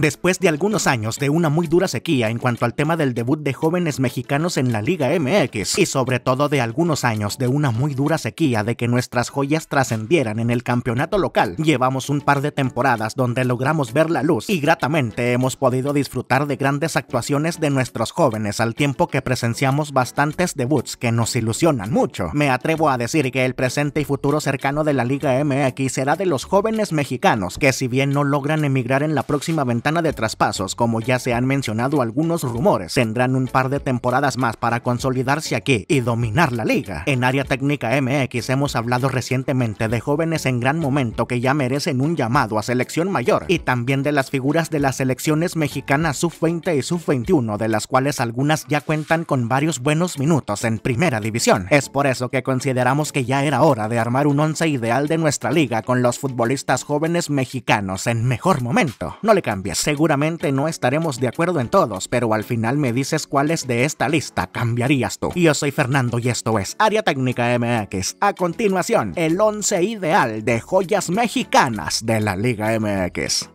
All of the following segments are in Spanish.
Después de algunos años de una muy dura sequía en cuanto al tema del debut de jóvenes mexicanos en la Liga MX y sobre todo de algunos años de una muy dura sequía de que nuestras joyas trascendieran en el campeonato local, llevamos un par de temporadas donde logramos ver la luz y gratamente hemos podido disfrutar de grandes actuaciones de nuestros jóvenes al tiempo que presenciamos bastantes debuts que nos ilusionan mucho. Me atrevo a decir que el presente y futuro cercano de la Liga MX será de los jóvenes mexicanos que si bien no logran emigrar en la próxima ventana de traspasos, como ya se han mencionado algunos rumores, tendrán un par de temporadas más para consolidarse aquí y dominar la liga. En área técnica MX hemos hablado recientemente de jóvenes en gran momento que ya merecen un llamado a selección mayor y también de las figuras de las selecciones mexicanas sub-20 y sub-21, de las cuales algunas ya cuentan con varios buenos minutos en primera división. Es por eso que consideramos que ya era hora de armar un once ideal de nuestra liga con los futbolistas jóvenes mexicanos en mejor momento. No le cambies seguramente no estaremos de acuerdo en todos, pero al final me dices cuáles de esta lista cambiarías tú. Yo soy Fernando y esto es Área Técnica MX. A continuación, el 11 ideal de joyas mexicanas de la Liga MX.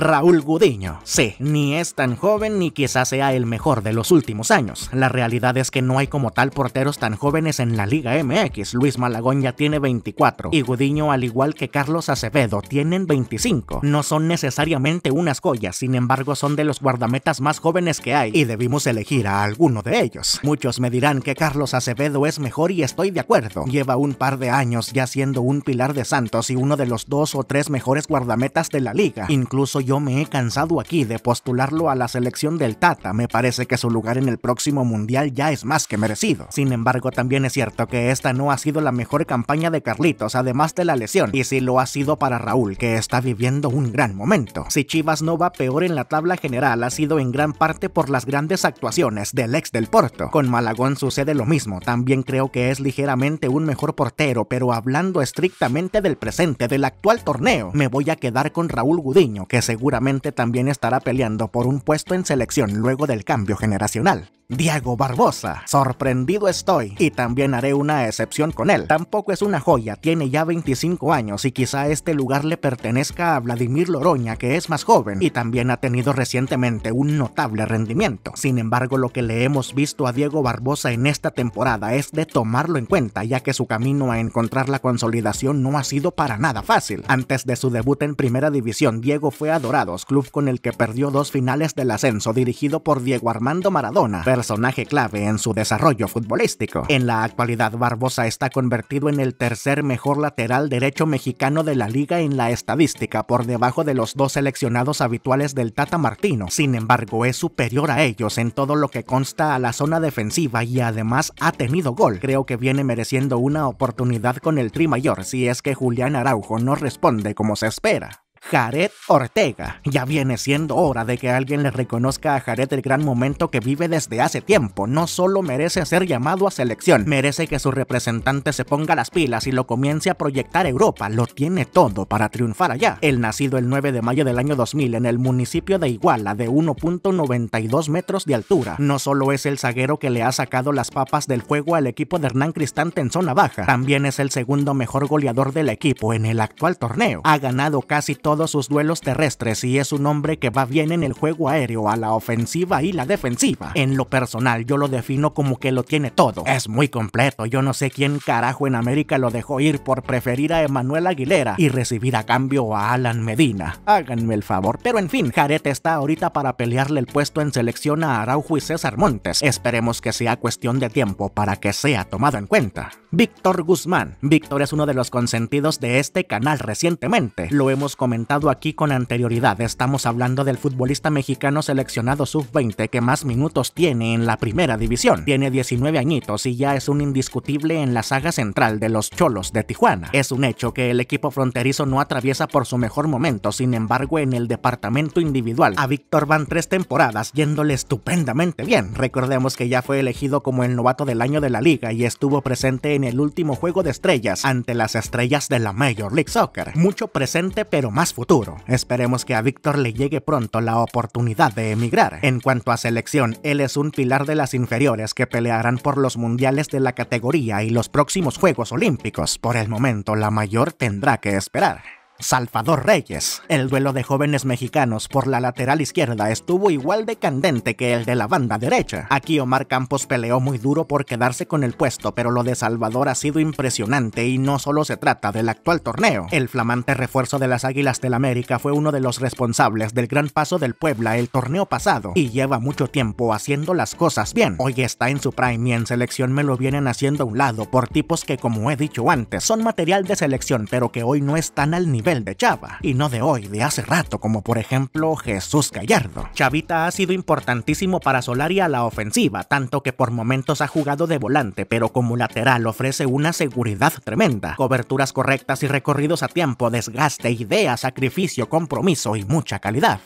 Raúl Gudiño. Sí, ni es tan joven ni quizás sea el mejor de los últimos años. La realidad es que no hay como tal porteros tan jóvenes en la Liga MX. Luis Malagón ya tiene 24 y Gudiño al igual que Carlos Acevedo tienen 25. No son necesariamente unas joyas, sin embargo son de los guardametas más jóvenes que hay y debimos elegir a alguno de ellos. Muchos me dirán que Carlos Acevedo es mejor y estoy de acuerdo. Lleva un par de años ya siendo un pilar de Santos y uno de los dos o tres mejores guardametas de la liga. Incluso yo me he cansado aquí de postularlo a la selección del Tata, me parece que su lugar en el próximo Mundial ya es más que merecido. Sin embargo, también es cierto que esta no ha sido la mejor campaña de Carlitos, además de la lesión, y si lo ha sido para Raúl, que está viviendo un gran momento. Si Chivas no va peor en la tabla general, ha sido en gran parte por las grandes actuaciones del ex del Porto. Con Malagón sucede lo mismo, también creo que es ligeramente un mejor portero, pero hablando estrictamente del presente del actual torneo, me voy a quedar con Raúl Gudiño, que seguramente también estará peleando por un puesto en selección luego del cambio generacional. Diego Barbosa. Sorprendido estoy y también haré una excepción con él. Tampoco es una joya, tiene ya 25 años y quizá este lugar le pertenezca a Vladimir Loroña que es más joven y también ha tenido recientemente un notable rendimiento. Sin embargo, lo que le hemos visto a Diego Barbosa en esta temporada es de tomarlo en cuenta ya que su camino a encontrar la consolidación no ha sido para nada fácil. Antes de su debut en primera división, Diego fue a Dorados, club con el que perdió dos finales del ascenso dirigido por Diego Armando Maradona personaje clave en su desarrollo futbolístico. En la actualidad, Barbosa está convertido en el tercer mejor lateral derecho mexicano de la liga en la estadística, por debajo de los dos seleccionados habituales del Tata Martino. Sin embargo, es superior a ellos en todo lo que consta a la zona defensiva y además ha tenido gol. Creo que viene mereciendo una oportunidad con el Tri Mayor si es que Julián Araujo no responde como se espera. Jared Ortega. Ya viene siendo hora de que alguien le reconozca a Jared el gran momento que vive desde hace tiempo. No solo merece ser llamado a selección, merece que su representante se ponga las pilas y lo comience a proyectar a Europa. Lo tiene todo para triunfar allá. El nacido el 9 de mayo del año 2000 en el municipio de Iguala de 1.92 metros de altura. No solo es el zaguero que le ha sacado las papas del fuego al equipo de Hernán Cristante en zona baja, también es el segundo mejor goleador del equipo en el actual torneo. Ha ganado casi todo todos sus duelos terrestres y es un hombre que va bien en el juego aéreo, a la ofensiva y la defensiva. En lo personal yo lo defino como que lo tiene todo. Es muy completo, yo no sé quién carajo en América lo dejó ir por preferir a Emanuel Aguilera y recibir a cambio a Alan Medina. Háganme el favor. Pero en fin, Jarete está ahorita para pelearle el puesto en selección a Araujo y César Montes. Esperemos que sea cuestión de tiempo para que sea tomado en cuenta. Víctor Guzmán. Víctor es uno de los consentidos de este canal recientemente. Lo hemos comentado aquí con anterioridad, estamos hablando del futbolista mexicano seleccionado sub-20 que más minutos tiene en la primera división. Tiene 19 añitos y ya es un indiscutible en la saga central de los Cholos de Tijuana. Es un hecho que el equipo fronterizo no atraviesa por su mejor momento, sin embargo en el departamento individual a Víctor van tres temporadas yéndole estupendamente bien. Recordemos que ya fue elegido como el novato del año de la liga y estuvo presente en el último juego de estrellas ante las estrellas de la Major League Soccer. Mucho presente pero más futuro. Esperemos que a Víctor le llegue pronto la oportunidad de emigrar. En cuanto a selección, él es un pilar de las inferiores que pelearán por los mundiales de la categoría y los próximos Juegos Olímpicos. Por el momento, la mayor tendrá que esperar. Salvador Reyes. El duelo de jóvenes mexicanos por la lateral izquierda estuvo igual de candente que el de la banda derecha. Aquí Omar Campos peleó muy duro por quedarse con el puesto, pero lo de Salvador ha sido impresionante y no solo se trata del actual torneo. El flamante refuerzo de las Águilas del América fue uno de los responsables del gran paso del Puebla el torneo pasado y lleva mucho tiempo haciendo las cosas bien. Hoy está en su prime y en selección me lo vienen haciendo a un lado por tipos que como he dicho antes son material de selección pero que hoy no están al nivel de Chava, y no de hoy, de hace rato, como por ejemplo Jesús Gallardo. Chavita ha sido importantísimo para Solaria a la ofensiva, tanto que por momentos ha jugado de volante, pero como lateral ofrece una seguridad tremenda, coberturas correctas y recorridos a tiempo, desgaste, idea, sacrificio, compromiso y mucha calidad.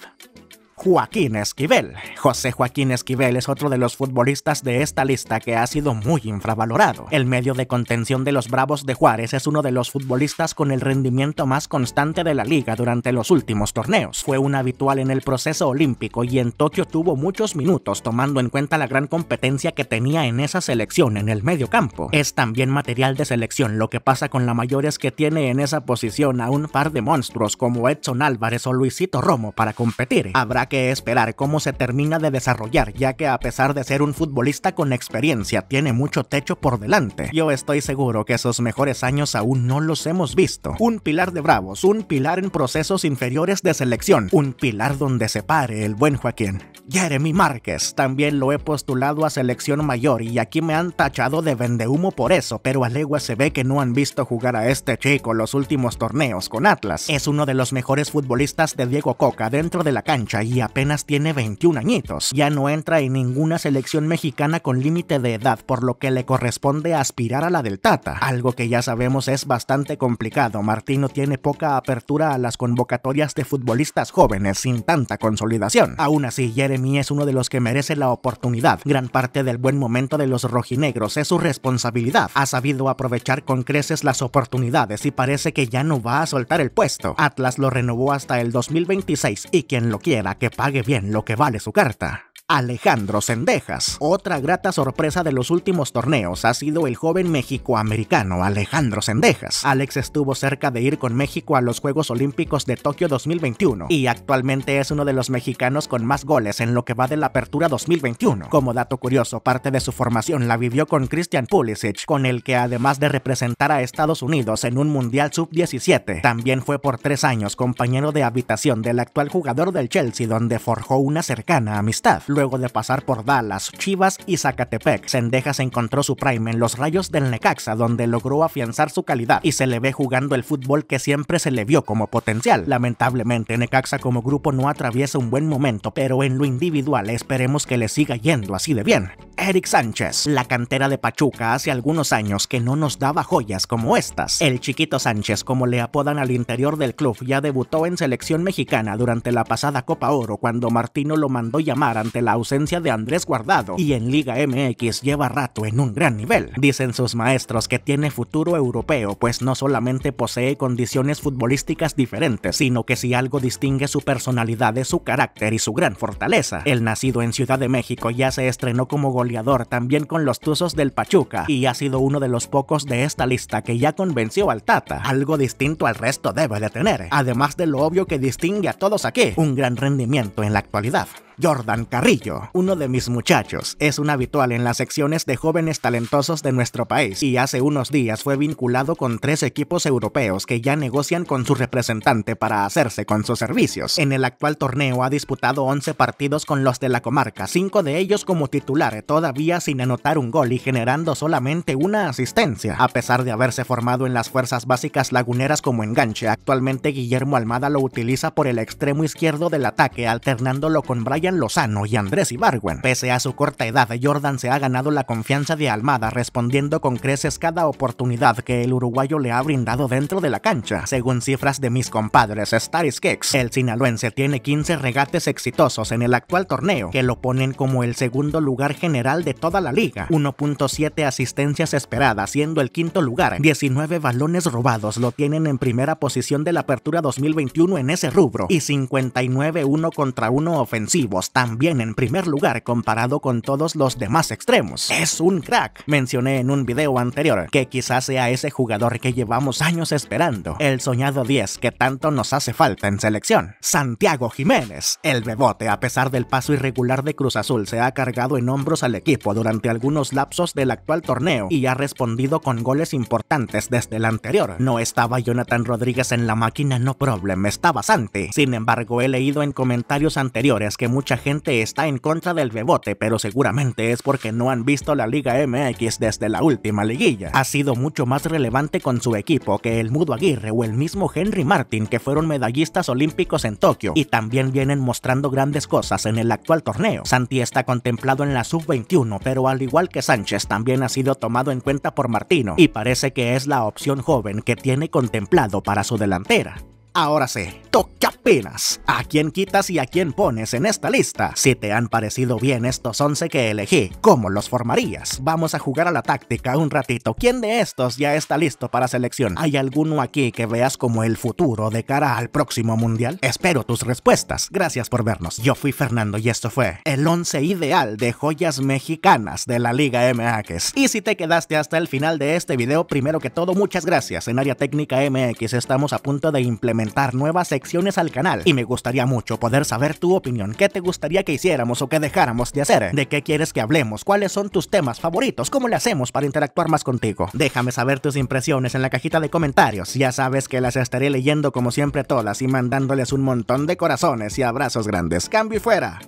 Joaquín Esquivel. José Joaquín Esquivel es otro de los futbolistas de esta lista que ha sido muy infravalorado. El medio de contención de los Bravos de Juárez es uno de los futbolistas con el rendimiento más constante de la liga durante los últimos torneos. Fue un habitual en el proceso olímpico y en Tokio tuvo muchos minutos tomando en cuenta la gran competencia que tenía en esa selección en el medio campo. Es también material de selección lo que pasa con la mayor es que tiene en esa posición a un par de monstruos como Edson Álvarez o Luisito Romo para competir. Habrá que esperar cómo se termina de desarrollar, ya que a pesar de ser un futbolista con experiencia, tiene mucho techo por delante. Yo estoy seguro que esos mejores años aún no los hemos visto. Un pilar de Bravos, un pilar en procesos inferiores de selección, un pilar donde se pare el buen Joaquín. Jeremy Márquez, también lo he postulado a selección mayor y aquí me han tachado de vendehumo por eso, pero a legua se ve que no han visto jugar a este chico los últimos torneos con Atlas. Es uno de los mejores futbolistas de Diego Coca dentro de la cancha y apenas tiene 21 añitos. Ya no entra en ninguna selección mexicana con límite de edad, por lo que le corresponde aspirar a la del Tata, algo que ya sabemos es bastante complicado. Martino tiene poca apertura a las convocatorias de futbolistas jóvenes sin tanta consolidación. Aún así, Jeremy es uno de los que merece la oportunidad. Gran parte del buen momento de los rojinegros es su responsabilidad. Ha sabido aprovechar con creces las oportunidades y parece que ya no va a soltar el puesto. Atlas lo renovó hasta el 2026 y quien lo quiera que pague bien lo que vale su carta. Alejandro Sendejas. Otra grata sorpresa de los últimos torneos ha sido el joven mexicoamericano Alejandro Sendejas. Alex estuvo cerca de ir con México a los Juegos Olímpicos de Tokio 2021 y actualmente es uno de los mexicanos con más goles en lo que va de la apertura 2021. Como dato curioso, parte de su formación la vivió con Christian Pulisic, con el que además de representar a Estados Unidos en un Mundial Sub-17, también fue por tres años compañero de habitación del actual jugador del Chelsea donde forjó una cercana amistad. Luego de pasar por Dallas, Chivas y Zacatepec, Sendejas encontró su prime en los rayos del Necaxa, donde logró afianzar su calidad y se le ve jugando el fútbol que siempre se le vio como potencial. Lamentablemente, Necaxa como grupo no atraviesa un buen momento, pero en lo individual esperemos que le siga yendo así de bien. Eric Sánchez. La cantera de Pachuca hace algunos años que no nos daba joyas como estas. El chiquito Sánchez, como le apodan al interior del club, ya debutó en selección mexicana durante la pasada Copa Oro cuando Martino lo mandó llamar ante la ausencia de Andrés Guardado y en Liga MX lleva rato en un gran nivel. Dicen sus maestros que tiene futuro europeo, pues no solamente posee condiciones futbolísticas diferentes, sino que si algo distingue su personalidad es su carácter y su gran fortaleza. El nacido en Ciudad de México ya se estrenó como goleador también con los Tuzos del Pachuca y ha sido uno de los pocos de esta lista que ya convenció al Tata. Algo distinto al resto debe de tener, además de lo obvio que distingue a todos aquí, un gran rendimiento en la actualidad. Jordan Carrillo, uno de mis muchachos, es un habitual en las secciones de jóvenes talentosos de nuestro país y hace unos días fue vinculado con tres equipos europeos que ya negocian con su representante para hacerse con sus servicios. En el actual torneo ha disputado 11 partidos con los de la comarca, 5 de ellos como titulares todavía sin anotar un gol y generando solamente una asistencia. A pesar de haberse formado en las fuerzas básicas laguneras como enganche, actualmente Guillermo Almada lo utiliza por el extremo izquierdo del ataque, alternándolo con Brian Lozano y Andrés Ibargüen. Pese a su corta edad, Jordan se ha ganado la confianza de Almada, respondiendo con creces cada oportunidad que el uruguayo le ha brindado dentro de la cancha. Según cifras de mis compadres Staris Kicks, el sinaloense tiene 15 regates exitosos en el actual torneo, que lo ponen como el segundo lugar general de toda la liga, 1.7 asistencias esperadas, siendo el quinto lugar, 19 balones robados lo tienen en primera posición de la apertura 2021 en ese rubro, y 59 1 contra 1 ofensivos, también en primer lugar comparado con todos los demás extremos. Es un crack, mencioné en un video anterior, que quizás sea ese jugador que llevamos años esperando, el soñado 10 que tanto nos hace falta en selección. Santiago Jiménez, el bebote a pesar del paso irregular de Cruz Azul se ha cargado en hombros al equipo durante algunos lapsos del actual torneo y ha respondido con goles importantes desde el anterior. No estaba Jonathan Rodríguez en la máquina, no problem, estaba Santi. Sin embargo, he leído en comentarios anteriores que mucha gente está en contra del bebote, pero seguramente es porque no han visto la Liga MX desde la última liguilla. Ha sido mucho más relevante con su equipo que el Mudo Aguirre o el mismo Henry Martin, que fueron medallistas olímpicos en Tokio, y también vienen mostrando grandes cosas en el actual torneo. Santi está contemplado en la sub 21 pero al igual que Sánchez también ha sido tomado en cuenta por Martino y parece que es la opción joven que tiene contemplado para su delantera. Ahora sí, toca opinas? ¿A quién quitas y a quién pones en esta lista? Si te han parecido bien estos 11 que elegí, ¿cómo los formarías? Vamos a jugar a la táctica un ratito. ¿Quién de estos ya está listo para selección? ¿Hay alguno aquí que veas como el futuro de cara al próximo mundial? Espero tus respuestas. Gracias por vernos. Yo fui Fernando y esto fue el 11 ideal de joyas mexicanas de la Liga MX. Y si te quedaste hasta el final de este video, primero que todo, muchas gracias. En Área Técnica MX estamos a punto de implementar nuevas secciones al canal y me gustaría mucho poder saber tu opinión, qué te gustaría que hiciéramos o que dejáramos de hacer, de qué quieres que hablemos, cuáles son tus temas favoritos, cómo le hacemos para interactuar más contigo. Déjame saber tus impresiones en la cajita de comentarios, ya sabes que las estaré leyendo como siempre todas y mandándoles un montón de corazones y abrazos grandes. Cambio y fuera.